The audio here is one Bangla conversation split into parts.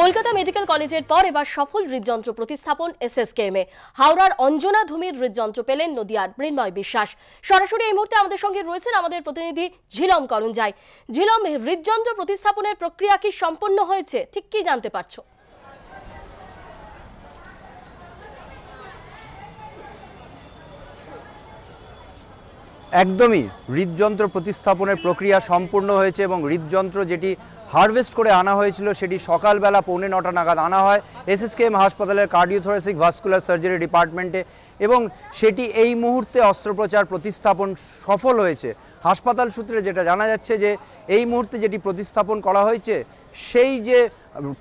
কলকাতা মেডিকেল কলেজের পর এবার সফল হৃদযন্ত্র প্রতিস্থাপন এ হাওড়ার অঞ্জনা ধুমির হৃদযন্ত্র পেলেন নদিয়ার মৃন্ময় বিশ্বাস সরাসরি এই মুহূর্তে আমাদের সঙ্গে রয়েছেন আমাদের প্রতিনিধি ঝিলম করঞ্জাই ঝিলম হৃদযন্ত্র প্রতিস্থাপনের প্রক্রিয়া কি সম্পন্ন হয়েছে ঠিক কি জানতে পারছো একদমই হৃদযন্ত্র প্রতিস্থাপনের প্রক্রিয়া সম্পূর্ণ হয়েছে এবং হৃদযন্ত্র যেটি হারভেস্ট করে আনা হয়েছিল সেটি সকালবেলা পৌনে নটা নাগাদ আনা হয় এসএসকেএম হাসপাতালের কার্ডিওথোরাসিক ভাস্কুলার সার্জারি ডিপার্টমেন্টে এবং সেটি এই মুহূর্তে অস্ত্রোপচার প্রতিস্থাপন সফল হয়েছে হাসপাতাল সূত্রে যেটা জানা যাচ্ছে যে এই মুহূর্তে যেটি প্রতিস্থাপন করা হয়েছে সেই যে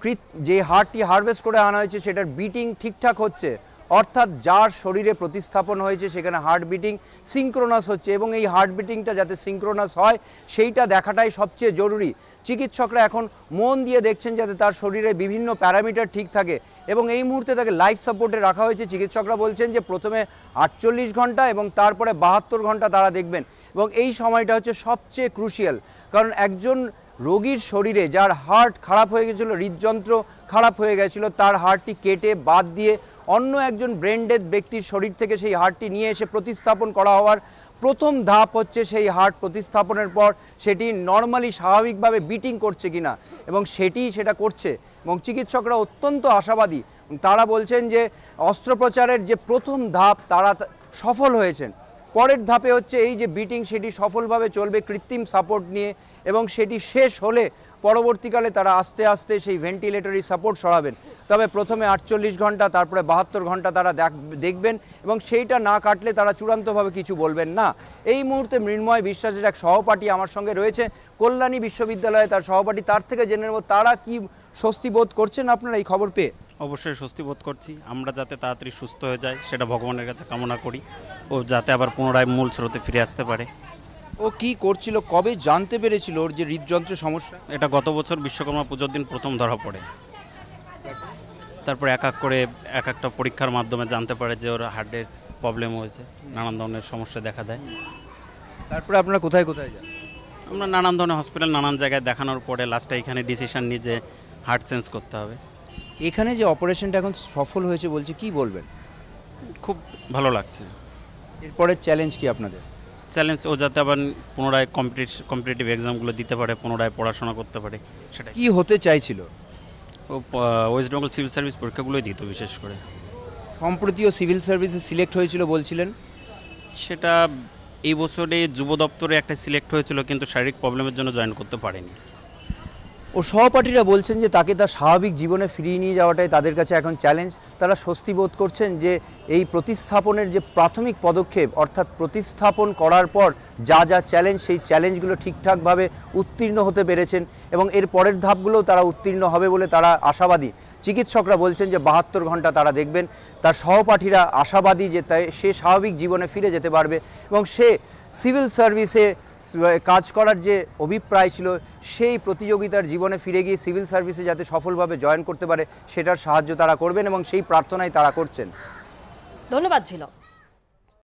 কৃত যে হারটি হারভেস্ট করে আনা হয়েছে সেটার বিটিং ঠিকঠাক হচ্ছে অর্থাৎ যার শরীরে প্রতিস্থাপন হয়েছে সেখানে হার্ট বিটিং সিঙ্ক্রোনাস হচ্ছে এবং এই হার্ট বিটিংটা যাতে সিঙ্ক্রোনাস হয় সেইটা দেখাটাই সবচেয়ে জরুরি চিকিৎসকরা এখন মন দিয়ে দেখছেন যাতে তার শরীরে বিভিন্ন প্যারামিটার ঠিক থাকে এবং এই মুহূর্তে তাকে লাইফ সাপোর্টে রাখা হয়েছে চিকিৎসকরা বলছেন যে প্রথমে আটচল্লিশ ঘন্টা এবং তারপরে বাহাত্তর ঘন্টা তারা দেখবেন এবং এই সময়টা হচ্ছে সবচেয়ে ক্রুশিয়াল কারণ একজন রোগীর শরীরে যার হার্ট খারাপ হয়ে গেছিলো হৃদযন্ত্র খারাপ হয়ে গেছিলো তার হার্টটি কেটে বাদ দিয়ে অন্য একজন ব্রেন্ডেড ব্যক্তির শরীর থেকে সেই হাড়টি নিয়ে এসে প্রতিস্থাপন করা হওয়ার প্রথম ধাপ হচ্ছে সেই হার্ট প্রতিস্থাপনের পর সেটি নর্মালি স্বাভাবিকভাবে বিটিং করছে কিনা এবং সেটি সেটা করছে এবং চিকিৎসকরা অত্যন্ত আশাবাদী তারা বলছেন যে অস্ত্রোপচারের যে প্রথম ধাপ তারা সফল হয়েছেন পরের ধাপে হচ্ছে এই যে বিটিং সেটি সফলভাবে চলবে কৃত্রিম সাপোর্ট নিয়ে এবং সেটি শেষ হলে পরবর্তীকালে তারা আস্তে আস্তে সেই ভেন্টিলেটরি সাপোর্ট সরাবেন তবে প্রথমে আটচল্লিশ ঘন্টা তারপরে বাহাত্তর ঘন্টা তারা দেখবেন এবং সেইটা না কাটলে তারা চূড়ান্তভাবে কিছু বলবেন না এই মুহূর্তে মৃন্ময় বিশ্বাসের এক সহপাঠী আমার সঙ্গে রয়েছে কল্যাণী বিশ্ববিদ্যালয়ে তার সহপাঠী তার থেকে জেনে নেব তারা কি স্বস্তি বোধ করছেন আপনারা এই খবর পেয়ে অবশ্যই স্বস্তি বোধ করছি আমরা যাতে তাড়াতাড়ি সুস্থ হয়ে যায় সেটা ভগবানের কাছে কামনা করি ও যাতে আবার পুনরায় মূল স্রোতে ফিরে আসতে পারে ও কি করছিল কবে জানতে পেরেছিল ওর যে হৃদযন্ত্রের সমস্যা এটা গত বছর বিশ্বকর্মা পুজোর দিন প্রথম ধরা পড়ে তারপর এক এক করে এক একটা পরীক্ষার মাধ্যমে জানতে পারে যে ওর হার্টের প্রবলেম হয়েছে নানান ধরনের সমস্যা দেখা দেয় তারপরে আপনারা কোথায় কোথায় যান আমরা নানান ধরনের হসপিটাল নানান জায়গায় দেখানোর পরে লাস্টে এখানে ডিসিশন নিয়ে যে হার্ট চেঞ্জ করতে হবে এখানে যে অপারেশনটা এখন সফল হয়েছে বলছে কি বলবেন খুব ভালো লাগছে এরপরের চ্যালেঞ্জ কি আপনাদের চ্যালেঞ্জ ও যাতে আবার পুনরায় কম্পিটিট কম্পিটিটিভ এক্সামগুলো দিতে পারে পুনরায় পড়াশোনা করতে পারে সেটা কি হতে চাইছিল ও ওয়েস্ট বেঙ্গল সিভিল সার্ভিস পরীক্ষাগুলোই দিত বিশেষ করে সম্প্রতিও সিভিল সার্ভিসে সিলেক্ট হয়েছিল বলছিলেন সেটা এই বছরে যুব দপ্তরে একটা সিলেক্ট হয়েছিল কিন্তু শারীরিক প্রবলেমের জন্য জয়েন করতে পারেনি ও সহপাঠীরা বলছেন যে তাকে তার স্বাভাবিক জীবনে ফিরিয়ে নিয়ে যাওয়াটাই তাদের কাছে এখন চ্যালেঞ্জ তারা স্বস্তি বোধ করছেন যে এই প্রতিস্থাপনের যে প্রাথমিক পদক্ষেপ অর্থাৎ প্রতিস্থাপন করার পর যা যা চ্যালেঞ্জ সেই চ্যালেঞ্জগুলো ঠিকঠাকভাবে উত্তীর্ণ হতে পেরেছেন এবং এর পরের ধাপগুলোও তারা উত্তীর্ণ হবে বলে তারা আশাবাদী চিকিৎসকরা বলছেন যে বাহাত্তর ঘন্টা তারা দেখবেন তার সহপাঠীরা আশাবাদী যে তাই সে স্বাভাবিক জীবনে ফিরে যেতে পারবে এবং সে সিভিল সার্ভিসে কাজ করার যে অভিপ্রায় ছিল সেই প্রতিযোগিতার জীবনে ফিরে গিয়ে সিভিল সার্ভিসে যাতে সফলভাবে জয়েন করতে পারে সেটার সাহায্য তারা করবেন এবং সেই প্রার্থনাই তারা করছেন ধন্যবাদ ছিল